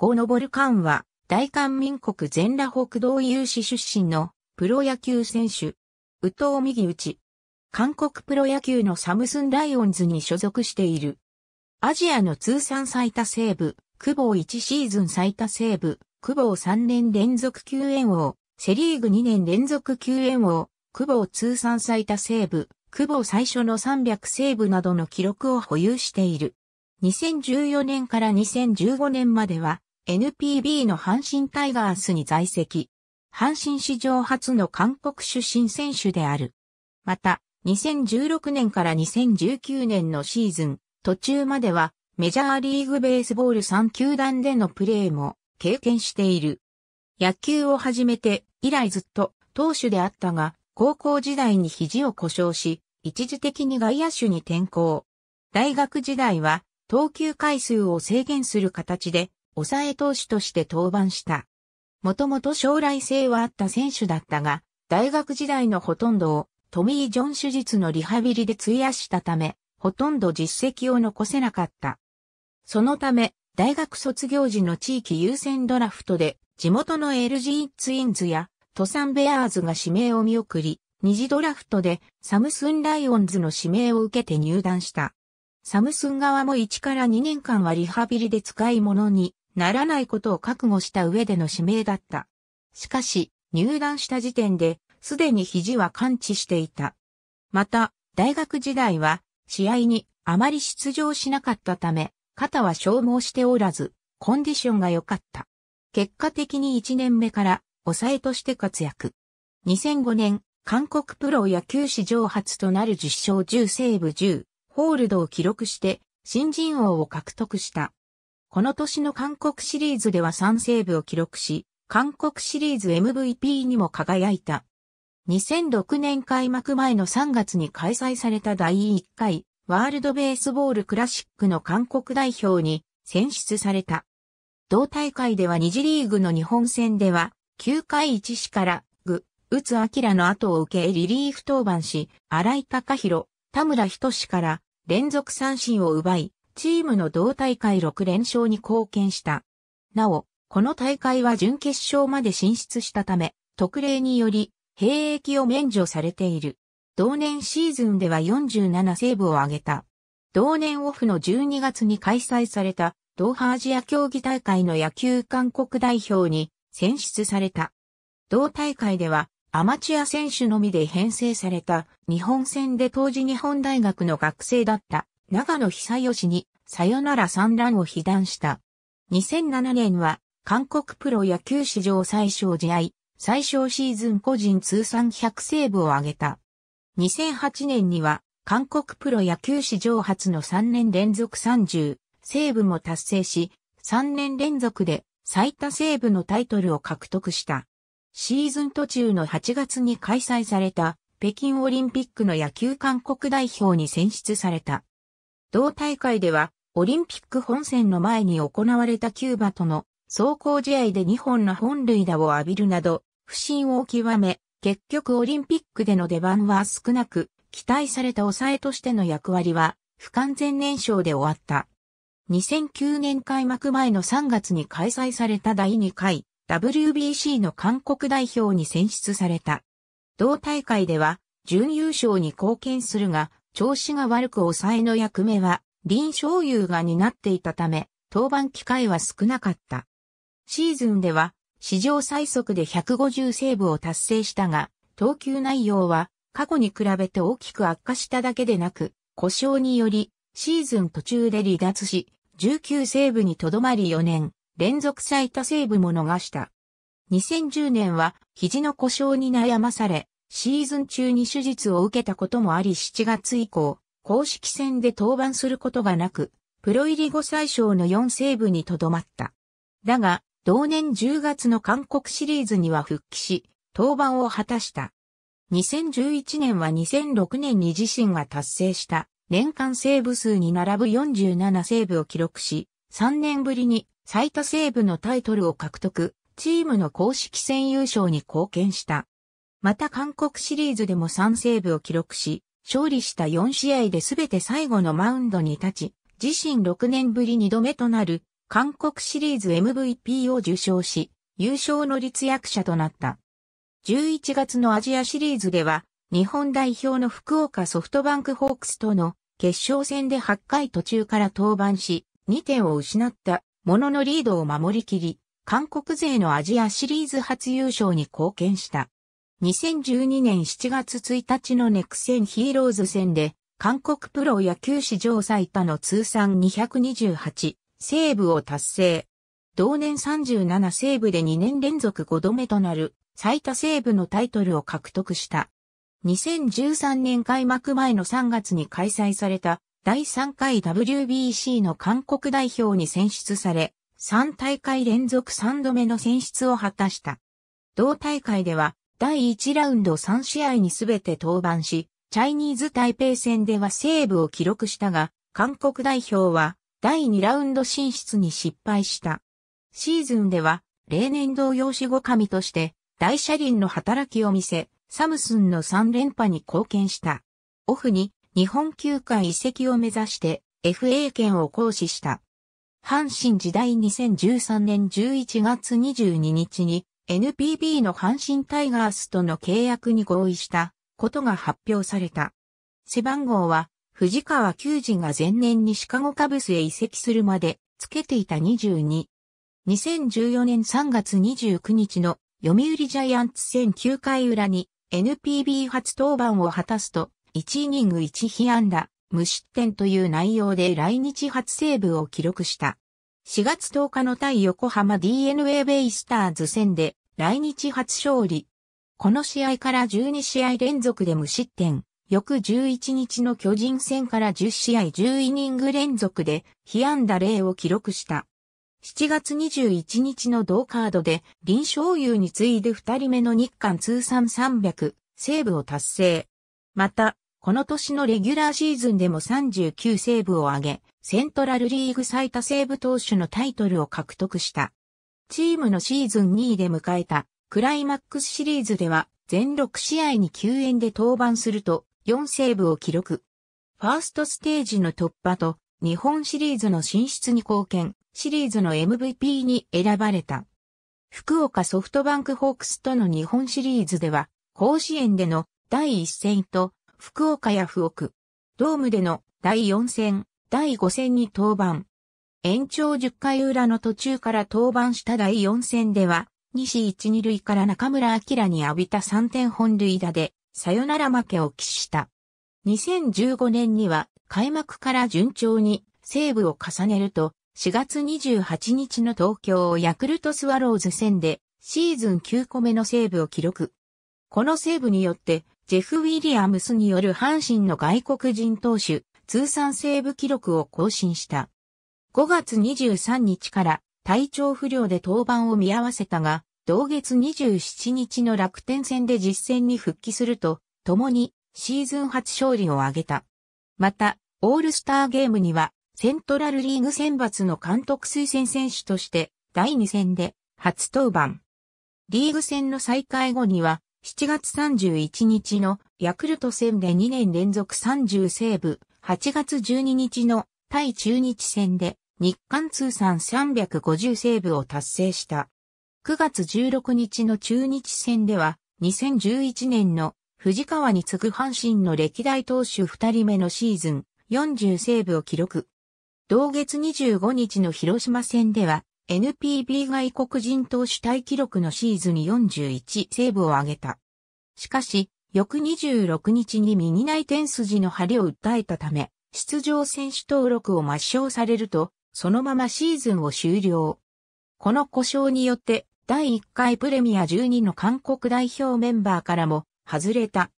ゴノボルカンは、大韓民国全羅北道有志出身のプロ野球選手。宇藤右打韓国プロ野球のサムスンライオンズに所属している。アジアの通算最多セーブ、久保1シーズン最多セーブ、久保3年連続救援王、セリーグ2年連続救援王、久保通算最多セーブ、久保最初の300セーブなどの記録を保有している。2014年から2015年までは、NPB の阪神タイガースに在籍。阪神史上初の韓国出身選手である。また、2016年から2019年のシーズン、途中まではメジャーリーグベースボール3球団でのプレーも経験している。野球を始めて以来ずっと投手であったが、高校時代に肘を故障し、一時的に外野手に転向。大学時代は投球回数を制限する形で抑え投手として登板した。もともと将来性はあった選手だったが、大学時代のほとんどをトミー・ジョン手術のリハビリで費やしたため、ほとんど実績を残せなかった。そのため、大学卒業時の地域優先ドラフトで、地元の LG ツインズや、トサンベアーズが指名を見送り、二次ドラフトでサムスンライオンズの指名を受けて入団した。サムスン側も1から2年間はリハビリで使い物にならないことを覚悟した上での指名だった。しかし、入団した時点で、すでに肘は感知していた。また、大学時代は、試合にあまり出場しなかったため、肩は消耗しておらず、コンディションが良かった。結果的に1年目から、抑えとして活躍。2005年、韓国プロ野球史上初となる10勝10セーブ10、ホールドを記録して、新人王を獲得した。この年の韓国シリーズでは3セーブを記録し、韓国シリーズ MVP にも輝いた。2006年開幕前の3月に開催された第1回ワールドベースボールクラシックの韓国代表に選出された。同大会では2次リーグの日本戦では9回1死からグ、打つ明の後を受けリリーフ登板し、荒井隆弘、田村仁から連続三振を奪い、チームの同大会6連勝に貢献した。なお、この大会は準決勝まで進出したため、特例により、兵役を免除されている。同年シーズンでは47セーブを挙げた。同年オフの12月に開催された、ドーハアジア競技大会の野球韓国代表に選出された。同大会では、アマチュア選手のみで編成された日本戦で当時日本大学の学生だった長野久義にさよなら三乱を被弾した。2007年は、韓国プロ野球史上最小試合、最小シーズン個人通算100セーブを挙げた。2008年には、韓国プロ野球史上初の3年連続30セーブも達成し、3年連続で最多セーブのタイトルを獲得した。シーズン途中の8月に開催された北京オリンピックの野球韓国代表に選出された。同大会ではオリンピック本戦の前に行われたキューバとの走行試合で2本の本塁打を浴びるなど、不振を極め、結局オリンピックでの出番は少なく、期待された抑えとしての役割は、不完全燃焼で終わった。2009年開幕前の3月に開催された第2回 WBC の韓国代表に選出された。同大会では準優勝に貢献するが、調子が悪く抑えの役目は林昭優が担っていたため、登板機会は少なかった。シーズンでは、史上最速で150セーブを達成したが、投球内容は過去に比べて大きく悪化しただけでなく、故障により、シーズン途中で離脱し、19セーブにとどまり4年、連続最多セーブも逃した。2010年は肘の故障に悩まされ、シーズン中に手術を受けたこともあり7月以降、公式戦で登板することがなく、プロ入り後最小の4セーブにとどまった。だが、同年10月の韓国シリーズには復帰し、登板を果たした。2011年は2006年に自身が達成した年間セーブ数に並ぶ47セーブを記録し、3年ぶりに最多セーブのタイトルを獲得、チームの公式戦優勝に貢献した。また韓国シリーズでも3セーブを記録し、勝利した4試合で全て最後のマウンドに立ち、自身6年ぶり2度目となる韓国シリーズ MVP を受賞し、優勝の立役者となった。11月のアジアシリーズでは、日本代表の福岡ソフトバンクホークスとの決勝戦で8回途中から登板し、2点を失ったもののリードを守りきり、韓国勢のアジアシリーズ初優勝に貢献した。2012年7月1日のネクセンヒーローズ戦で、韓国プロ野球史上最多の通算228セーブを達成。同年37セーブで2年連続5度目となる最多セーブのタイトルを獲得した。2013年開幕前の3月に開催された第3回 WBC の韓国代表に選出され、3大会連続3度目の選出を果たした。同大会では第1ラウンド3試合にすべて登板し、チャイニーズ台北戦ではセーブを記録したが、韓国代表は第2ラウンド進出に失敗した。シーズンでは、例年同様守護神として、大車輪の働きを見せ、サムスンの3連覇に貢献した。オフに日本球界移籍を目指して FA 権を行使した。阪神時代2013年11月22日に NPB の阪神タイガースとの契約に合意したことが発表された。背番号は藤川球児が前年にシカゴカブスへ移籍するまでつけていた22。2014年3月29日の読売ジャイアンツ戦9回裏に NPB 初登板を果たすと1イニング1被安打、無失点という内容で来日初セーブを記録した。4月10日の対横浜 DNA ベイスターズ戦で来日初勝利。この試合から12試合連続で無失点。翌11日の巨人戦から10試合10イニング連続で被安打0を記録した。7月21日の同カードで林昌優に次いで2人目の日韓通算300セーブを達成。また、この年のレギュラーシーズンでも39セーブを挙げ、セントラルリーグ最多セーブ投手のタイトルを獲得した。チームのシーズン2位で迎えたクライマックスシリーズでは全6試合に救援で登板すると4セーブを記録。ファーストステージの突破と日本シリーズの進出に貢献、シリーズの MVP に選ばれた。福岡ソフトバンクホークスとの日本シリーズでは、甲子園での第1戦と福岡や福岡、ドームでの第4戦、第5戦に登板、延長10回裏の途中から登板した第4戦では、西一二塁から中村明に浴びた3点本塁打で、さよなら負けを喫した。2015年には、開幕から順調にセーブを重ねると、4月28日の東京ヤクルトスワローズ戦で、シーズン9個目のセーブを記録。このセーブによって、ジェフ・ウィリアムスによる阪神の外国人投手、通算セーブ記録を更新した。5月23日から体調不良で登板を見合わせたが、同月27日の楽天戦で実戦に復帰すると、共にシーズン初勝利を挙げた。また、オールスターゲームには、セントラルリーグ選抜の監督推薦選手として、第2戦で初登板。リーグ戦の再開後には、7月31日のヤクルト戦で2年連続30セーブ、8月12日の対中日戦で日韓通算350セーブを達成した。9月16日の中日戦では、2011年の藤川に次ぐ阪神の歴代投手2人目のシーズン40セーブを記録。同月25日の広島戦では NPB 外国人投手大記録のシーズン41セーブを挙げた。しかし、翌26日に右内転筋の張りを訴えたため、出場選手登録を抹消されると、そのままシーズンを終了。この故障によって第1回プレミア12の韓国代表メンバーからも外れた。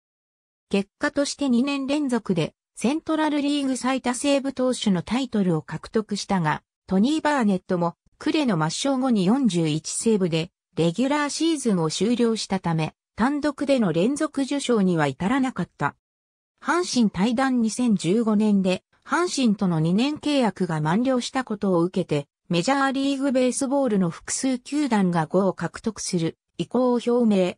結果として2年連続でセントラルリーグ最多セーブ投手のタイトルを獲得したが、トニー・バーネットもクレの抹消後に41セーブでレギュラーシーズンを終了したため、単独での連続受賞には至らなかった。阪神対談2015年で阪神との2年契約が満了したことを受けて、メジャーリーグベースボールの複数球団が5を獲得する意向を表明。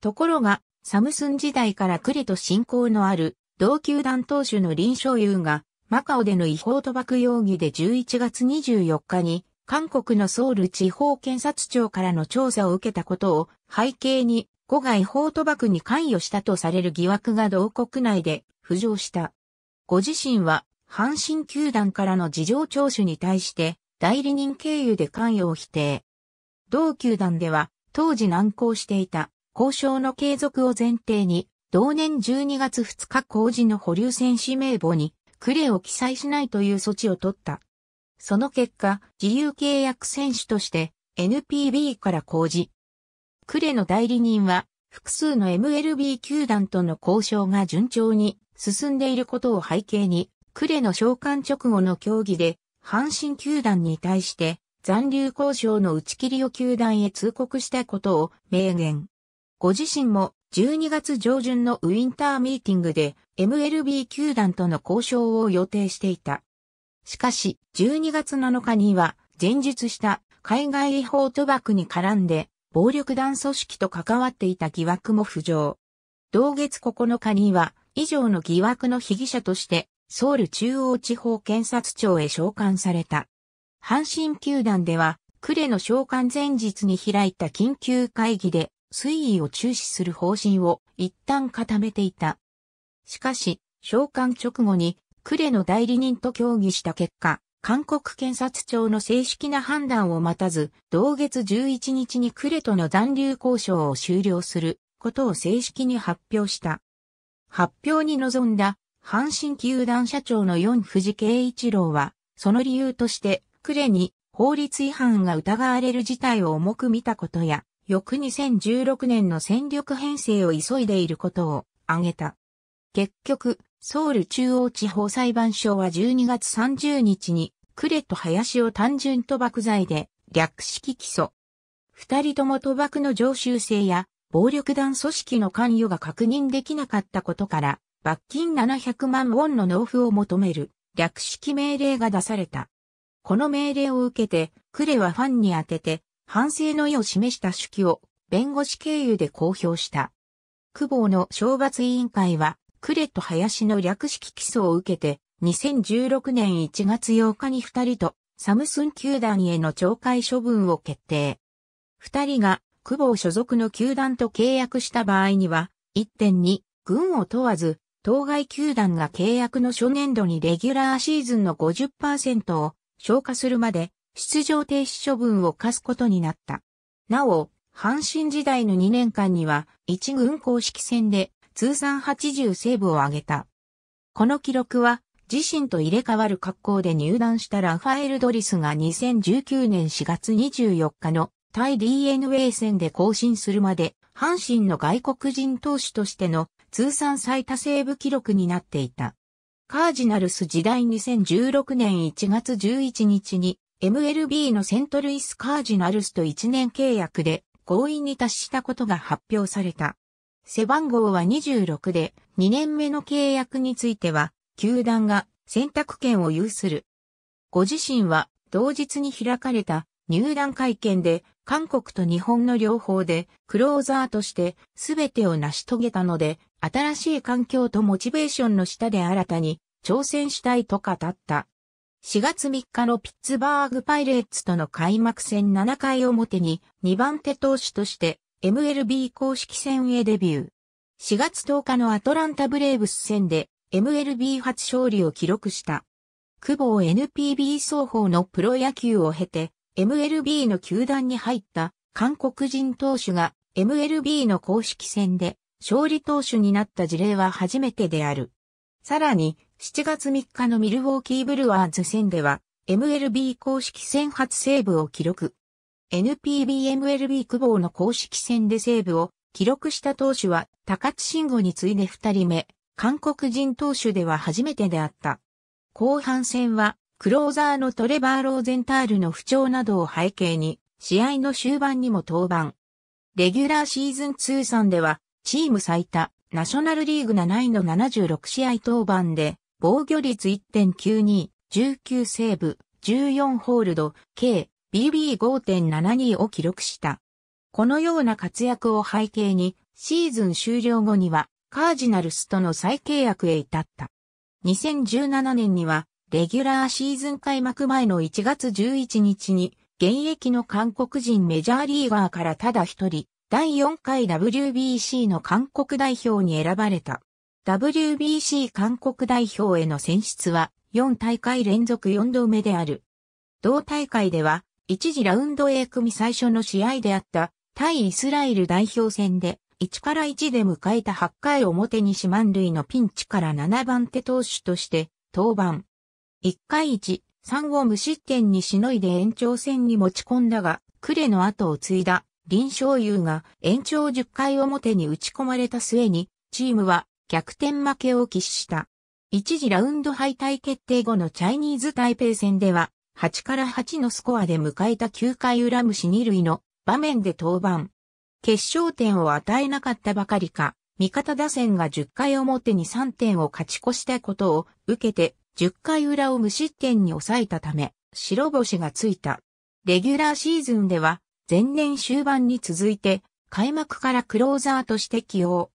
ところが、サムスン時代からクリと親交のある同球団投手の林昌優がマカオでの違法賭博容疑で11月24日に韓国のソウル地方検察庁からの調査を受けたことを背景に、5が違法賭博に関与したとされる疑惑が同国内で浮上した。ご自身は、阪神球団からの事情聴取に対して、代理人経由で関与を否定。同球団では、当時難航していた、交渉の継続を前提に、同年12月2日公示の保留選手名簿に、クレを記載しないという措置を取った。その結果、自由契約選手として NPB から公示。クレの代理人は、複数の MLB 球団との交渉が順調に進んでいることを背景に、呉の召喚直後の協議で、阪神球団に対して残留交渉の打ち切りを球団へ通告したことを明言。ご自身も12月上旬のウィンターミーティングで MLB 球団との交渉を予定していた。しかし、12月7日には前述した海外違法賭博に絡んで暴力団組織と関わっていた疑惑も浮上。同月9日には以上の疑惑の被疑者として、ソウル中央地方検察庁へ召喚された。阪神球団では、クレの召喚前日に開いた緊急会議で、推移を注視する方針を一旦固めていた。しかし、召喚直後に、クレの代理人と協議した結果、韓国検察庁の正式な判断を待たず、同月11日にクレとの残留交渉を終了することを正式に発表した。発表に臨んだ阪神球団社長の四藤慶一郎は、その理由として、呉に法律違反が疑われる事態を重く見たことや、翌2016年の戦力編成を急いでいることを挙げた。結局、ソウル中央地方裁判所は12月30日に、呉と林を単純賭博罪で略式起訴。二人とも賭博の常習性や暴力団組織の関与が確認できなかったことから、罰金700万ウォンの納付を求める略式命令が出された。この命令を受けて、クレはファンに宛てて、反省の意を示した手記を弁護士経由で公表した。久保の懲罰委員会は、クレと林の略式起訴を受けて、2016年1月8日に二人とサムスン球団への懲戒処分を決定。二人が久保所属の球団と契約した場合には、1点に、軍を問わず、当該球団が契約の初年度にレギュラーシーズンの50%を消化するまで出場停止処分を課すことになった。なお、阪神時代の2年間には1軍公式戦で通算80セーブを挙げた。この記録は自身と入れ替わる格好で入団したラファエル・ドリスが2019年4月24日の対 DNA 戦で更新するまで、阪神の外国人投手としての通算最多セーブ記録になっていた。カージナルス時代2016年1月11日に MLB のセントルイスカージナルスと1年契約で合意に達したことが発表された。背番号は26で2年目の契約については球団が選択権を有する。ご自身は同日に開かれた入団会見で、韓国と日本の両方で、クローザーとして、全てを成し遂げたので、新しい環境とモチベーションの下で新たに、挑戦したいと語った。4月3日のピッツバーグパイレーツとの開幕戦7回表に、2番手投手として、MLB 公式戦へデビュー。4月10日のアトランタブレーブス戦で MLB 初勝利を記録した。久保 NPB 双方のプロ野球を経て MLB の球団に入った韓国人投手が MLB の公式戦で勝利投手になった事例は初めてである。さらに、7月3日のミルウォーキーブルワーズ戦では、MLB 公式戦初セーブを記録。NPBMLB 久保の公式戦でセーブを記録した投手は高津慎吾に次いで2人目、韓国人投手では初めてであった。後半戦はクローザーのトレバー・ローゼンタールの不調などを背景に、試合の終盤にも登板。レギュラーシーズン通算では、チーム最多、ナショナルリーグ7位の76試合登板で、防御率1.92、19セーブ、14ホールド、計 BB5.72 を記録した。このような活躍を背景に、シーズン終了後には、カージナルスとの再契約へ至った。2017年には、レギュラーシーズン開幕前の1月11日に、現役の韓国人メジャーリーガーからただ一人、第4回 WBC の韓国代表に選ばれた。WBC 韓国代表への選出は4大会連続4度目である。同大会では一時ラウンド A 組最初の試合であった対イスラエル代表戦で1から1で迎えた8回表に四万塁のピンチから7番手投手として登板。1回1、3を無失点にしのいで延長戦に持ち込んだが、クレの後を継いだ林昌優が延長10回表に打ち込まれた末に、チームは逆転負けを喫した。一時ラウンド敗退決定後のチャイニーズ台北戦では、8から8のスコアで迎えた9回裏虫二塁の場面で登板。決勝点を与えなかったばかりか、味方打線が10回表に3点を勝ち越したことを受けて、10回裏を無失点に抑えたため、白星がついた。レギュラーシーズンでは、前年終盤に続いて、開幕からクローザーとして起用。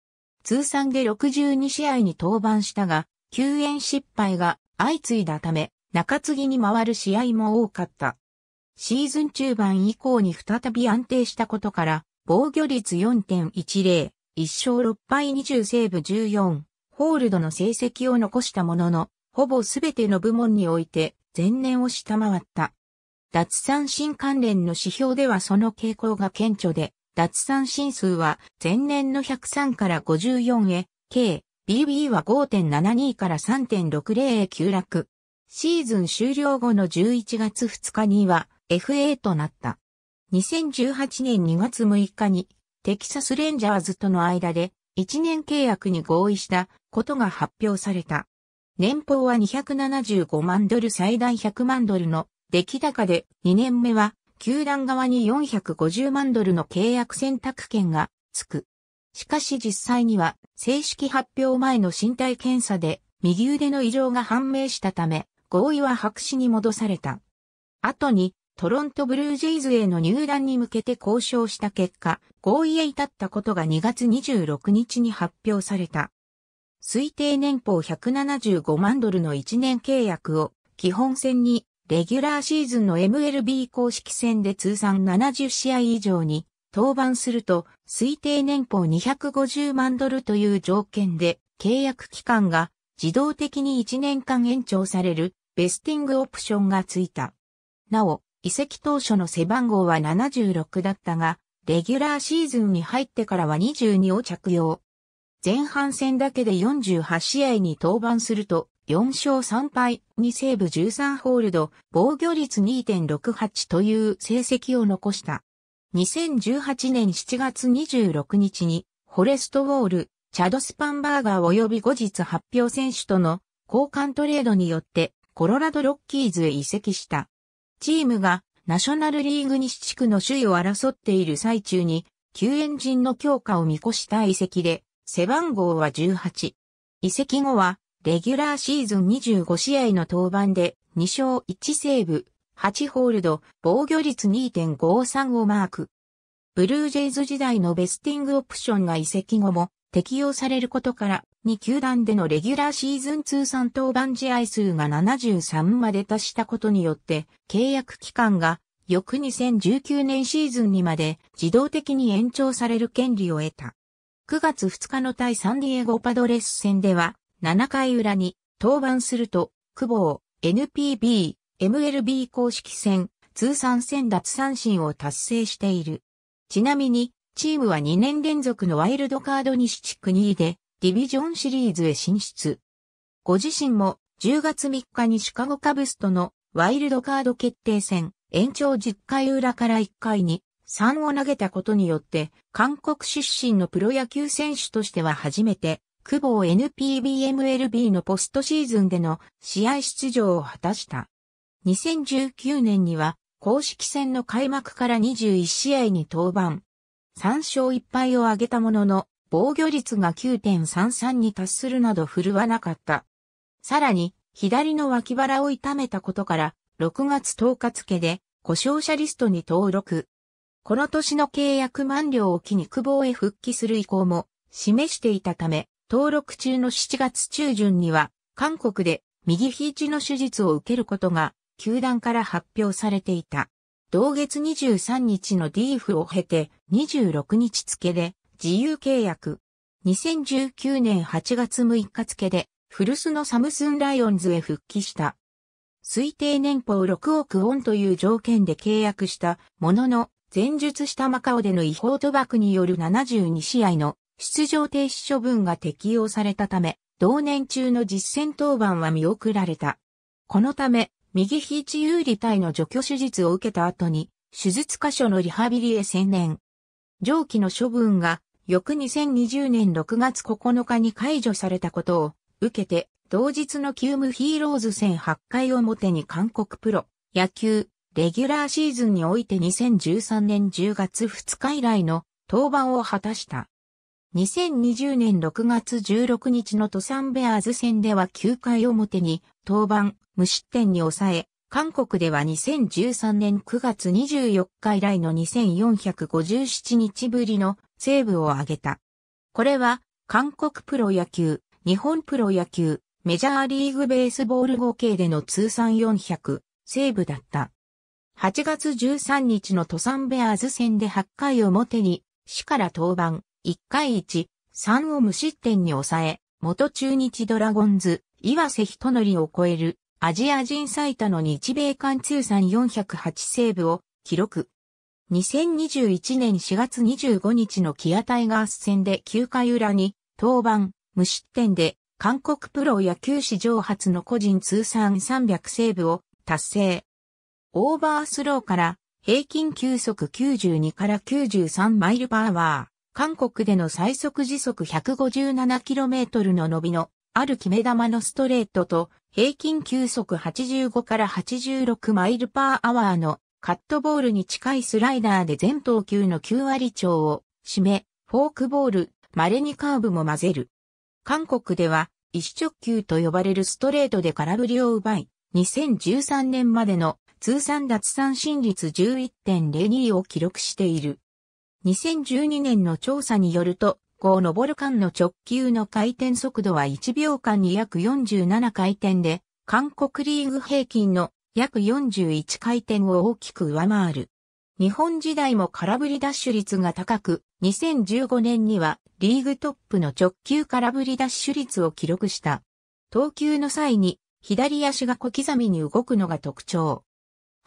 通算で62試合に登板したが、救援失敗が相次いだため、中継ぎに回る試合も多かった。シーズン中盤以降に再び安定したことから、防御率4.10、1勝6敗20セーブ14、ホールドの成績を残したものの、ほぼすべての部門において前年を下回った。脱三振関連の指標ではその傾向が顕著で、脱三振数は前年の103から54へ、計 BB は5.72から3.60へ急落。シーズン終了後の11月2日には FA となった。2018年2月6日にテキサスレンジャーズとの間で1年契約に合意したことが発表された。年俸は275万ドル最大100万ドルの出来高で2年目は球団側に450万ドルの契約選択権がつく。しかし実際には正式発表前の身体検査で右腕の異常が判明したため合意は白紙に戻された。後にトロントブルージェイズへの入団に向けて交渉した結果合意へ至ったことが2月26日に発表された。推定年俸175万ドルの1年契約を基本戦にレギュラーシーズンの MLB 公式戦で通算70試合以上に登板すると推定年俸250万ドルという条件で契約期間が自動的に1年間延長されるベスティングオプションがついた。なお、移籍当初の背番号は76だったが、レギュラーシーズンに入ってからは22を着用。前半戦だけで48試合に登板すると、4勝3敗、2セーブ13ホールド、防御率2.68という成績を残した。2018年7月26日に、フォレストウォール、チャドスパンバーガー及び後日発表選手との交換トレードによって、コロラドロッキーズへ移籍した。チームがナショナルリーグ西地区の首位を争っている最中に、救援陣の強化を見越した移籍で、背番号は18。移籍後は、レギュラーシーズン25試合の登板で、2勝1セーブ、8ホールド、防御率2.53をマーク。ブルージェイズ時代のベスティングオプションが移籍後も適用されることから、2球団でのレギュラーシーズン通算登板試合数が73まで達したことによって、契約期間が翌2019年シーズンにまで自動的に延長される権利を得た。9月2日の対サンディエゴパドレス戦では、7回裏に登板すると、久保 NPB、MLB 公式戦、通算戦奪三振を達成している。ちなみに、チームは2年連続のワイルドカード西地区2位で、ディビジョンシリーズへ進出。ご自身も、10月3日にシカゴカブスとのワイルドカード決定戦、延長10回裏から1回に3を投げたことによって、韓国出身のプロ野球選手としては初めて、久保 NPBMLB のポストシーズンでの試合出場を果たした。2019年には、公式戦の開幕から21試合に登板。3勝1敗を挙げたものの、防御率が9.33に達するなど振るわなかった。さらに、左の脇腹を痛めたことから、6月10日付で、故障者リストに登録。この年の契約満了を機に久保へ復帰する意向も示していたため、登録中の7月中旬には、韓国で右肘の手術を受けることが、球団から発表されていた。同月23日の DF を経て、26日付で自由契約。2019年8月6日付で、古巣のサムスンライオンズへ復帰した。推定年俸6億ウォンという条件で契約したものの、前述したマカオでの違法賭博による72試合の出場停止処分が適用されたため、同年中の実戦登板は見送られた。このため、右非ち有利体の除去手術を受けた後に、手術箇所のリハビリへ専念。上記の処分が、翌2020年6月9日に解除されたことを受けて、同日のキュームヒーローズ戦8回表に韓国プロ野球レギュラーシーズンにおいて2013年10月2日以来の登板を果たした。2020年6月16日のトサンベアーズ戦では9回表に登板、無失点に抑え、韓国では2013年9月24日以来の2457日ぶりのセーブを挙げた。これは韓国プロ野球、日本プロ野球、メジャーリーグベースボール合計での通算400セーブだった。8月13日のサンベアーズ戦で8回表に、死から登板、1回1、3を無失点に抑え、元中日ドラゴンズ、岩瀬人則を超える、アジア人最多の日米間通算408セーブを記録。2021年4月25日のキアタイガース戦で9回裏に、登板、無失点で、韓国プロ野球史上初の個人通算300セーブを達成。オーバースローから平均球速92から93マイルパーワー、韓国での最速時速 157km の伸びのある決め球のストレートと平均球速85から86マイルパーアワーのカットボールに近いスライダーで全投球の9割超を締め、フォークボール、稀にカーブも混ぜる。韓国では一直球と呼ばれるストレートで空振りを奪い、2013年までの通算奪三振率11.02を記録している。2012年の調査によると、5上る間の直球の回転速度は1秒間に約47回転で、韓国リーグ平均の約41回転を大きく上回る。日本時代も空振りダッシュ率が高く、2015年にはリーグトップの直球空振りダッシュ率を記録した。投球の際に左足が小刻みに動くのが特徴。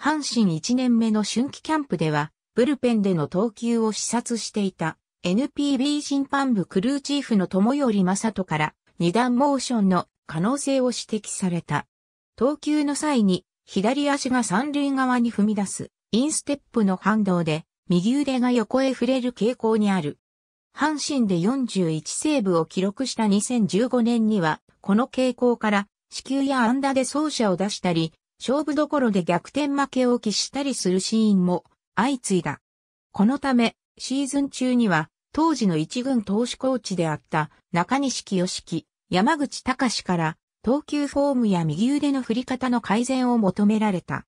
阪神1年目の春季キャンプでは、ブルペンでの投球を視察していた NPB 審判部クルーチーフの友り正人から二段モーションの可能性を指摘された。投球の際に左足が三塁側に踏み出すインステップの反動で右腕が横へ触れる傾向にある。阪神で41セーブを記録した2015年にはこの傾向から死球やンダで走者を出したり勝負どころで逆転負けを喫したりするシーンも相次いだ。このため、シーズン中には、当時の一軍投手コーチであった中西清樹、山口隆から投球フォームや右腕の振り方の改善を求められた。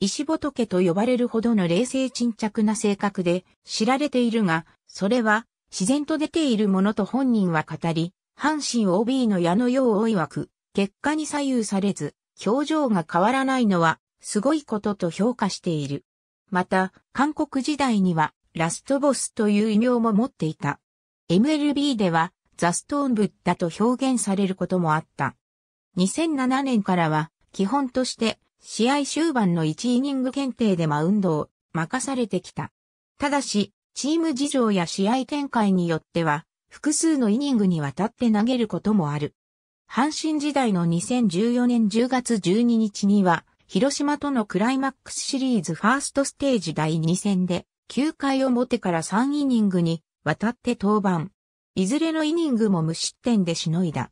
石仏と呼ばれるほどの冷静沈着な性格で知られているが、それは自然と出ているものと本人は語り、阪神 OB の矢のようを曰く、結果に左右されず、表情が変わらないのはすごいことと評価している。また、韓国時代にはラストボスという異名も持っていた。MLB ではザストーンブッダと表現されることもあった。2007年からは基本として試合終盤の1イニング検定でマウンドを任されてきた。ただし、チーム事情や試合展開によっては複数のイニングにわたって投げることもある。阪神時代の2014年10月12日には、広島とのクライマックスシリーズファーストステージ第2戦で、9回表から3イニングに渡って登板。いずれのイニングも無失点でしのいだ。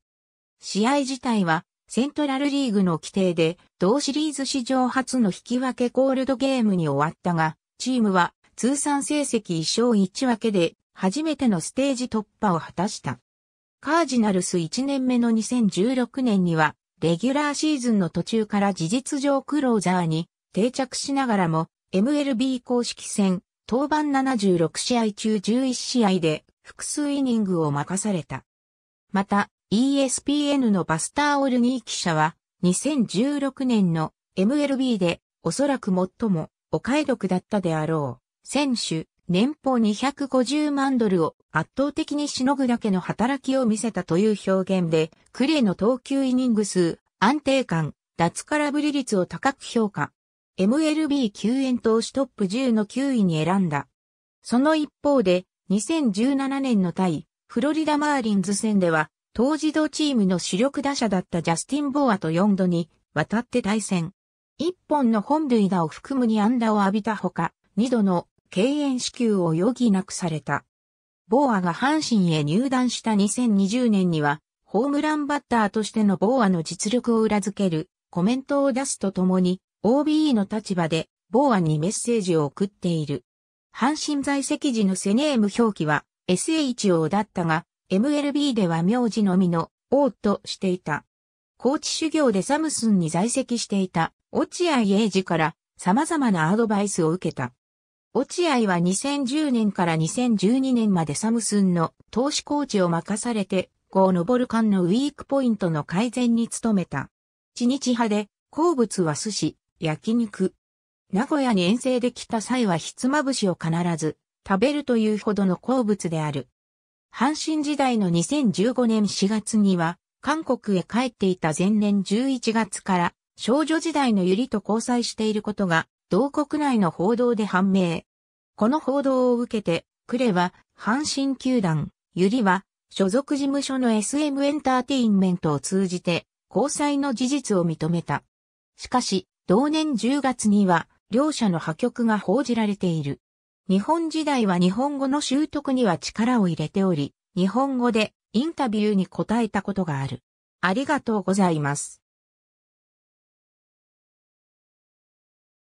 試合自体はセントラルリーグの規定で同シリーズ史上初の引き分けコールドゲームに終わったが、チームは通算成績1勝1分けで初めてのステージ突破を果たした。カージナルス1年目の2016年には、レギュラーシーズンの途中から事実上クローザーに定着しながらも、MLB 公式戦、登板76試合中11試合で複数イニングを任された。また、ESPN のバスター・オルニー記者は、2016年の MLB でおそらく最もお買い得だったであろう、選手、年俸250万ドルを圧倒的にしのぐだけの働きを見せたという表現で、クレの投球イニング数、安定感、脱空振り率を高く評価。MLB 救援投手トップ10の9位に選んだ。その一方で、2017年の対、フロリダマーリンズ戦では、当時同チームの主力打者だったジャスティン・ボアと4度に、渡って対戦。1本の本塁打を含むに安打を浴びたほか、2度の敬遠支給を余儀なくされた。ボーアが阪神へ入団した2020年には、ホームランバッターとしてのボーアの実力を裏付けるコメントを出すとともに、OBE の立場でボーアにメッセージを送っている。阪神在籍時のセネーム表記は SHO だったが、MLB では名字のみの O としていた。高知修行でサムスンに在籍していた落合英二から様々なアドバイスを受けた。落合は2010年から2012年までサムスンの投資コーチを任されて、ボルる間のウィークポイントの改善に努めた。地日派で、好物は寿司、焼肉。名古屋に遠征できた際はひつまぶしを必ず食べるというほどの好物である。阪神時代の2015年4月には、韓国へ帰っていた前年11月から、少女時代のゆりと交際していることが同国内の報道で判明。この報道を受けて、クレは、阪神球団、ユリは、所属事務所の SM エンターテインメントを通じて、交際の事実を認めた。しかし、同年10月には、両者の破局が報じられている。日本時代は日本語の習得には力を入れており、日本語でインタビューに答えたことがある。ありがとうございます。